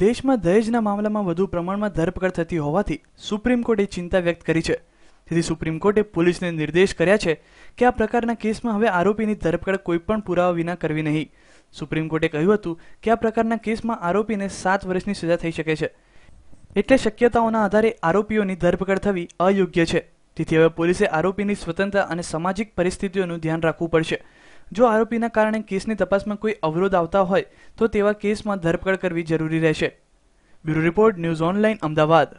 દેશમાં દહેજના મામલામાં વધુ પ્રમાણમાં ધરપકડ થતી હોવાથી સુપ્રીમ કોર્ટે ચિંતા વ્યક્ત કરી છે તેથી સુપ્રીમ કોર્ટે પોલીસને નિર્દેશ કર્યા છે કે આ પ્રકારના કેસમાં હવે આરોપીની ધરપકડ કોઈપણ પુરાવા વિના કરવી નહીં સુપ્રીમ કોર્ટે કહ્યું હતું કે આ પ્રકારના કેસમાં આરોપીને સાત વર્ષની સજા થઈ શકે છે એટલે શક્યતાઓના આધારે આરોપીઓની ધરપકડ થવી અયોગ્ય છે તેથી હવે પોલીસે આરોપીની સ્વતંત્રતા અને સામાજિક પરિસ્થિતિઓનું ધ્યાન રાખવું પડશે જો આરોપીના કારણે કેસની તપાસમાં કોઈ અવરોધ આવતા હોય તો તેવા કેસમાં ધરપકડ કરવી જરૂરી રહેશે bureau report news online Ahmedabad